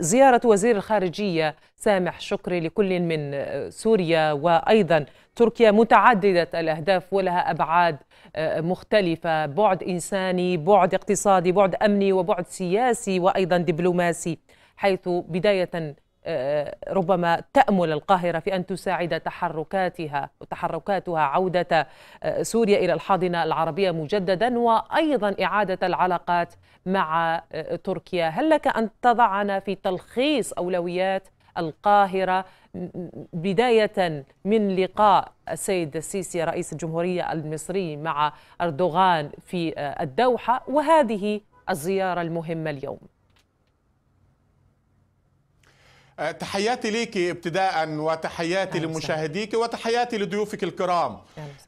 زيارة وزير الخارجية سامح شكري لكل من آه، سوريا وأيضا تركيا متعددة الأهداف ولها أبعاد آه، مختلفة بعد إنساني بعد اقتصادي بعد أمني وبعد سياسي وأيضا دبلوماسي حيث بداية ربما تأمل القاهرة في أن تساعد تحركاتها وتحركاتها عودة آه، سوريا إلى الحاضنة العربية مجددا وأيضا إعادة العلاقات مع آه، تركيا هل لك أن تضعنا في تلخيص أولويات القاهرة بداية من لقاء السيد السيسي رئيس الجمهورية المصري مع أردوغان في آه، الدوحة وهذه الزيارة المهمة اليوم آه، تحياتي ليك ابتداء وتحياتي لمشاهديك وتحياتي لضيوفك الكرام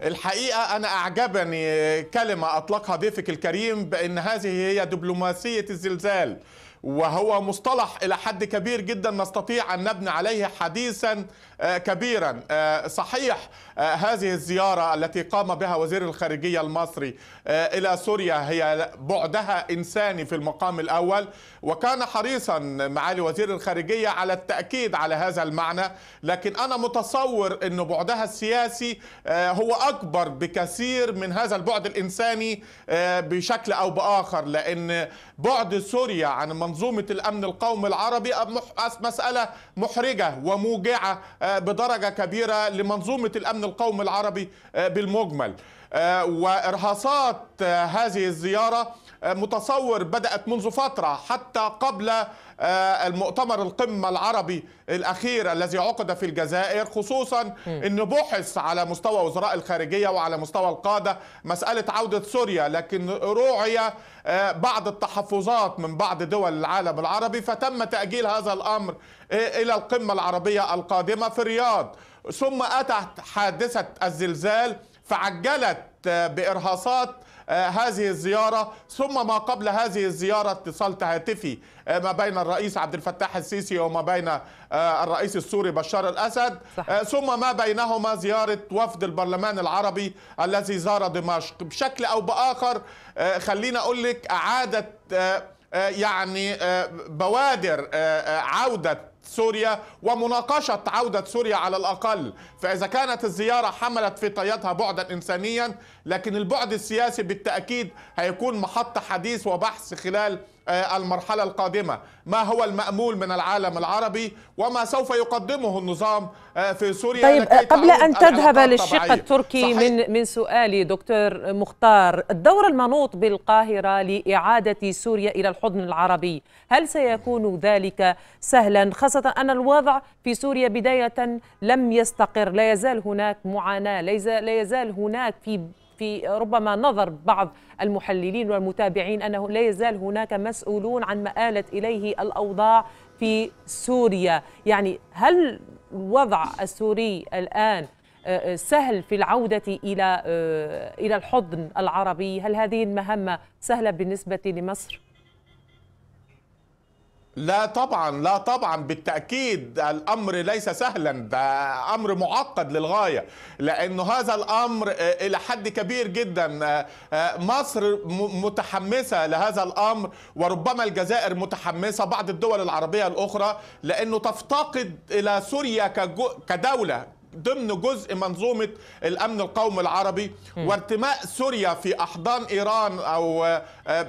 الحقيقة أنا أعجبني كلمة أطلقها ضيفك الكريم بأن هذه هي دبلوماسية الزلزال وهو مصطلح إلى حد كبير جدا نستطيع أن نبني عليه حديثا آه، كبيرا آه، صحيح آه، هذه الزيارة التي قام بها وزير الخارجية المصري إلى سوريا هي بعدها إنساني في المقام الأول وكان حريصا معالي وزير الخارجية على التأكيد على هذا المعنى لكن أنا متصور أن بعدها السياسي هو أكبر بكثير من هذا البعد الإنساني بشكل أو بآخر لأن بعد سوريا عن منظومة منظومة الأمن القومي العربي مسألة محرجة وموجعة آه، بدرجة كبيرة لمنظومة الأمن القومي العربي آه، بالمجمل آه، وإرهاصات هذه الزيارة آه، متصور بدأت منذ فترة حتى قبل آه، المؤتمر القمة العربي الأخير الذي عقد في الجزائر خصوصا أن بحث على مستوى وزراء الخارجية وعلى مستوى القادة مسألة عودة سوريا لكن روعي آه، بعض التحفظات من بعض دول العالم العربي فتم تأجيل هذا الأمر إلى القمة العربية القادمة في الرياض ثم أتت حادثة الزلزال فعجلت بإرهاصات آه، هذه الزيارة ثم ما قبل هذه الزيارة اتصال هاتفي آه، ما بين الرئيس عبد الفتاح السيسي وما بين آه، الرئيس السوري بشار الأسد صحيح. ثم ما بينهما زيارة وفد البرلمان العربي الذي زار دمشق بشكل أو بآخر خلينا أقول لك أعادت يعني بوادر عودة سوريا ومناقشة عودة سوريا على الأقل فإذا كانت الزيارة حملت في طياتها بعدا إنسانيا لكن البعد السياسي بالتأكيد هيكون محط حديث وبحث خلال آه، المرحلة القادمة ما هو المأمول من العالم العربي وما سوف يقدمه النظام آه، في سوريا طيب قبل أن تذهب للشق التركي صحيح. من من سؤالي دكتور مختار الدور المنوط بالقاهرة لإعادة سوريا إلى الحضن العربي هل سيكون ذلك سهلا خاصة أن الوضع في سوريا بداية لم يستقر لا يزال هناك معاناة لا يزال هناك في في ربما نظر بعض المحللين والمتابعين أنه لا يزال هناك مسؤولون عن ما آلت إليه الأوضاع في سوريا يعني هل الوضع السوري الآن آه، آه، سهل في العودة إلى آه، إلى الحضن العربي هل هذه المهمة سهلة بالنسبة لمصر؟ لا طبعا لا طبعا بالتاكيد الامر ليس سهلا ده امر معقد للغايه لانه هذا الامر آه، الى حد كبير جدا آه، آه، مصر متحمسه لهذا الامر وربما الجزائر متحمسه بعض الدول العربيه الاخرى لانه تفتقد الى سوريا كدوله ضمن جزء منظومه الامن القومي العربي وارتماء سوريا في احضان ايران او آه،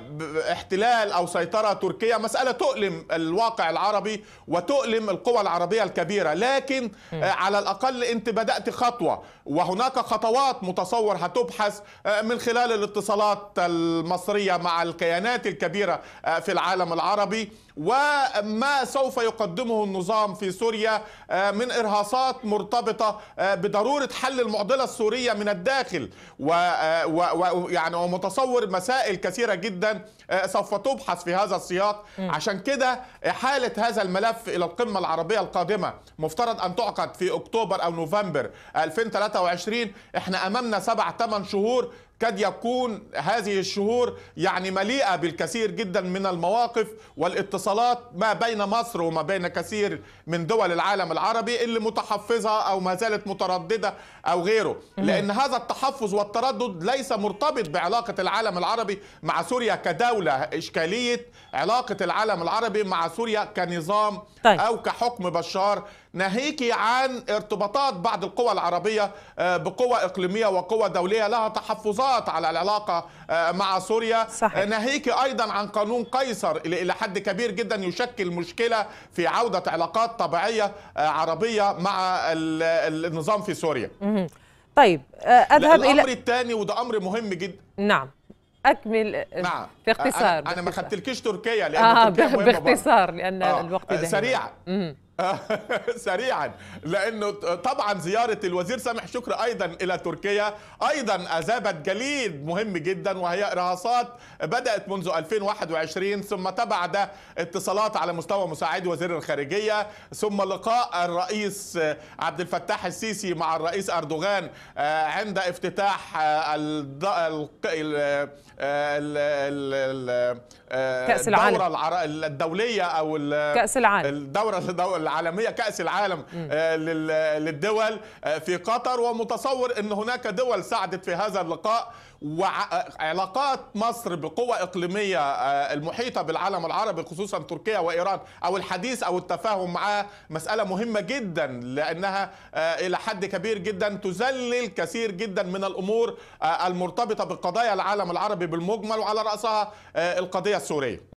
احتلال او سيطره تركيا مساله تؤلم الواقع العربي وتؤلم القوى العربيه الكبيره لكن آه، على الاقل انت بدات خطوه وهناك خطوات متصور هتبحث آه، من خلال الاتصالات المصريه مع الكيانات الكبيره في العالم العربي وما سوف يقدمه النظام في سوريا من ارهاصات مرتبطه آه، بضروره حل المعضله السوريه من الداخل ويعني آه، ومتصور مسائل كثيره جدا آه، سوف تبحث في هذا السياق عشان كده احاله هذا الملف الى القمه العربيه القادمه مفترض ان تعقد في اكتوبر او نوفمبر 2023 احنا امامنا سبع ثمان شهور قد يكون هذه الشهور يعني مليئة بالكثير جدا من المواقف والاتصالات ما بين مصر وما بين كثير من دول العالم العربي اللي متحفظة أو ما زالت مترددة أو غيره لأن هذا التحفظ والتردد ليس مرتبط بعلاقة العالم العربي مع سوريا كدولة إشكالية علاقة العالم العربي مع سوريا كنظام طيب. أو كحكم بشار ناهيك عن ارتباطات بعض القوى العربية آه، بقوى إقليمية وقوى دولية لها تحفظات على العلاقة آه، مع سوريا آه، صحيح. ناهيك أيضا عن قانون قيصر إلى حد كبير جدا يشكل مشكلة في عودة علاقات طبيعية عربية مع النظام في سوريا طيب أذهب إلى الأمر الثاني وده أمر مهم جدا نعم اكمل نعم. في اختصار انا باختصار. ما خدتلكيش تركيا لان آه تركيا باختصار برضه. لان آه. الوقت ده سريعا سريعا لانه طبعا زياره الوزير سامح شكر ايضا الى تركيا ايضا اذابت جليد مهم جدا وهي ارهاصات بدات منذ 2021 ثم تبع ده اتصالات على مستوى مساعد وزير الخارجيه ثم لقاء الرئيس عبد الفتاح السيسي مع الرئيس اردوغان آه، عند افتتاح آه، ال ال آه، ال كأس العالم الدورة الدولية أو كأس العالم الدورة العالميه كاس العالم آه، آه، للدول آه، في قطر ومتصور ان هناك دول ساعدت في هذا اللقاء وعلاقات مصر بقوى إقليمية المحيطة بالعالم العربي خصوصا تركيا وإيران أو الحديث أو التفاهم معها مسألة مهمة جدا لأنها إلى حد كبير جدا تذلل كثير جدا من الأمور المرتبطة بقضايا العالم العربي بالمجمل وعلى رأسها القضية السورية